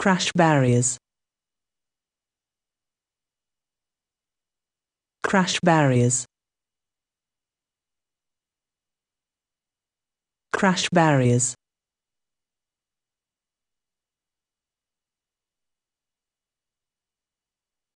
Crash barriers. Crash barriers. Crash barriers.